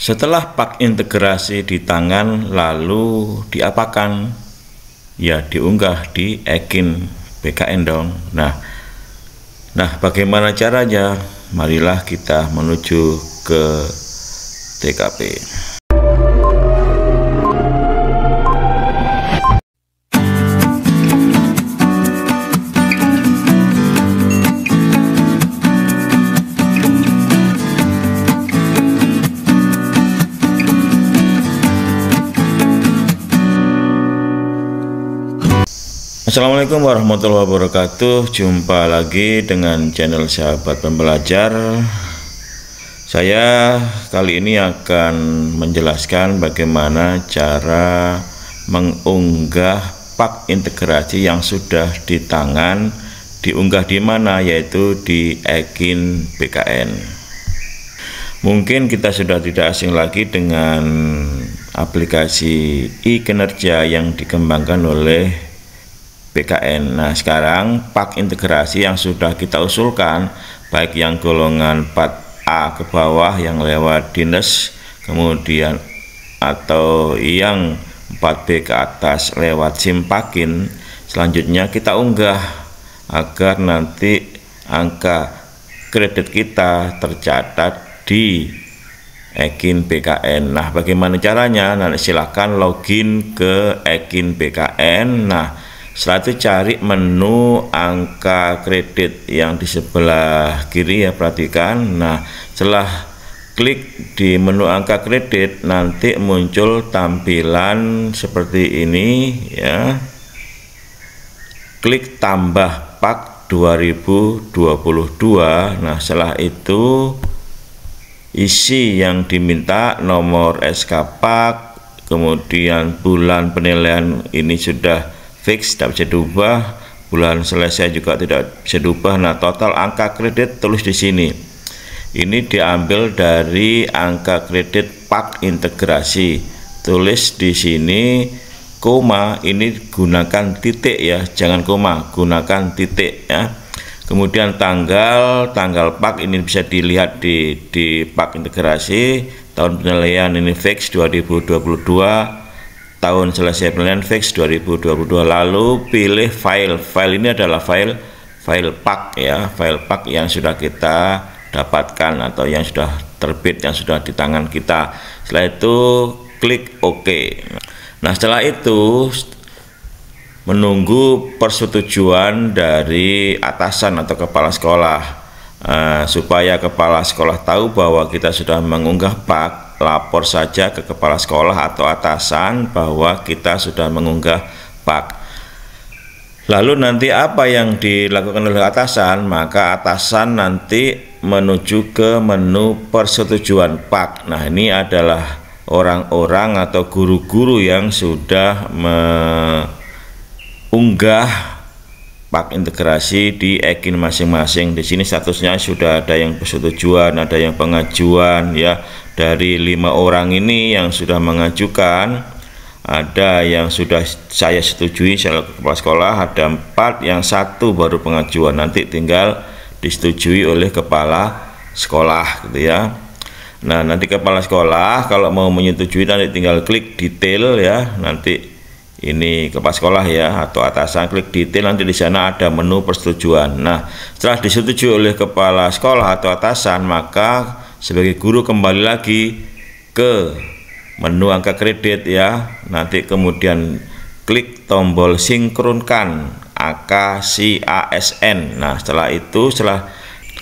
Setelah pak integrasi di tangan lalu diapakan? Ya diunggah di Ekin BKN dong. Nah, nah bagaimana caranya? Marilah kita menuju ke TKP. Assalamualaikum warahmatullahi wabarakatuh Jumpa lagi dengan channel sahabat pembelajar Saya kali ini akan menjelaskan bagaimana cara mengunggah pak integrasi yang sudah di tangan diunggah di mana yaitu di Ekin BKN Mungkin kita sudah tidak asing lagi dengan aplikasi e-kinerja yang dikembangkan oleh PKN. Nah, sekarang pak integrasi yang sudah kita usulkan baik yang golongan 4A ke bawah yang lewat dinas kemudian atau yang 4B ke atas lewat simpakin selanjutnya kita unggah agar nanti angka kredit kita tercatat di Ekin BKN. Nah, bagaimana caranya? Nah, silakan login ke Ekin BKN. Nah, setelah itu cari menu angka kredit yang di sebelah kiri ya perhatikan nah setelah klik di menu angka kredit nanti muncul tampilan seperti ini ya klik tambah pak 2022 nah setelah itu isi yang diminta nomor SK pak kemudian bulan penilaian ini sudah fix tidak bisa diubah bulan selesai juga tidak bisa diubah nah total angka kredit tulis di sini ini diambil dari angka kredit pak integrasi tulis di sini koma ini gunakan titik ya jangan koma gunakan titik ya kemudian tanggal tanggal pak ini bisa dilihat di di pak integrasi tahun penilaian ini fix 2022 tahun selesai penilaian fix 2022 lalu pilih file file ini adalah file file pack ya file pack yang sudah kita dapatkan atau yang sudah terbit yang sudah di tangan kita setelah itu klik OK nah setelah itu menunggu persetujuan dari atasan atau kepala sekolah uh, supaya kepala sekolah tahu bahwa kita sudah mengunggah pak lapor saja ke kepala sekolah atau atasan bahwa kita sudah mengunggah pak lalu nanti apa yang dilakukan oleh atasan maka atasan nanti menuju ke menu persetujuan pak nah ini adalah orang-orang atau guru-guru yang sudah mengunggah pak integrasi di ekin masing-masing. Di sini statusnya sudah ada yang persetujuan, ada yang pengajuan ya. Dari lima orang ini yang sudah mengajukan, ada yang sudah saya setujui saya kepala sekolah, ada empat yang satu baru pengajuan. Nanti tinggal disetujui oleh kepala sekolah gitu ya. Nah nanti kepala sekolah kalau mau menyetujui nanti tinggal klik detail ya nanti ini kepala sekolah ya atau atasan klik detail nanti di sana ada menu persetujuan. Nah, setelah disetujui oleh kepala sekolah atau atasan, maka sebagai guru kembali lagi ke menu angka kredit ya. Nanti kemudian klik tombol sinkronkan AKC Nah, setelah itu setelah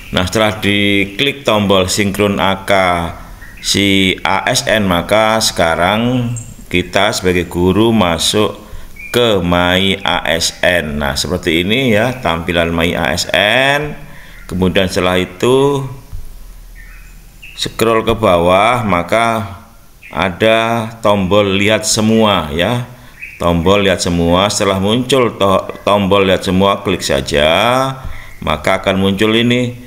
nah setelah diklik tombol sinkron AK ASN maka sekarang kita sebagai guru masuk ke MAI ASN. Nah, seperti ini ya tampilan MAI ASN. Kemudian setelah itu scroll ke bawah, maka ada tombol lihat semua ya. Tombol lihat semua, setelah muncul to tombol lihat semua klik saja, maka akan muncul ini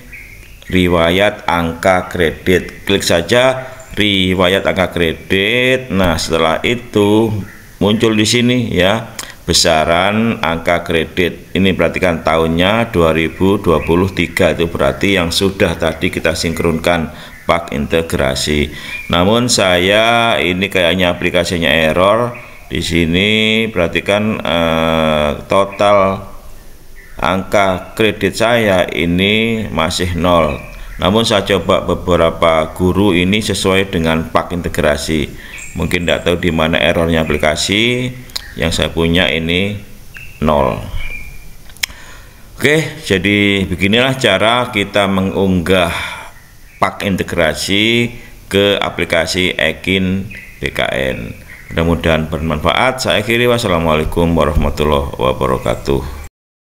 riwayat angka kredit. Klik saja riwayat angka kredit. Nah, setelah itu muncul di sini ya besaran angka kredit. Ini perhatikan tahunnya 2023 itu berarti yang sudah tadi kita sinkronkan pak integrasi. Namun saya ini kayaknya aplikasinya error. Di sini perhatikan eh, total angka kredit saya ini masih nol namun saya coba beberapa guru ini sesuai dengan pak integrasi. Mungkin tidak tahu di mana errornya aplikasi. Yang saya punya ini nol. Oke, jadi beginilah cara kita mengunggah pak integrasi ke aplikasi Ekin BKN. Mudah-mudahan bermanfaat. Saya akhiri wassalamualaikum warahmatullahi wabarakatuh.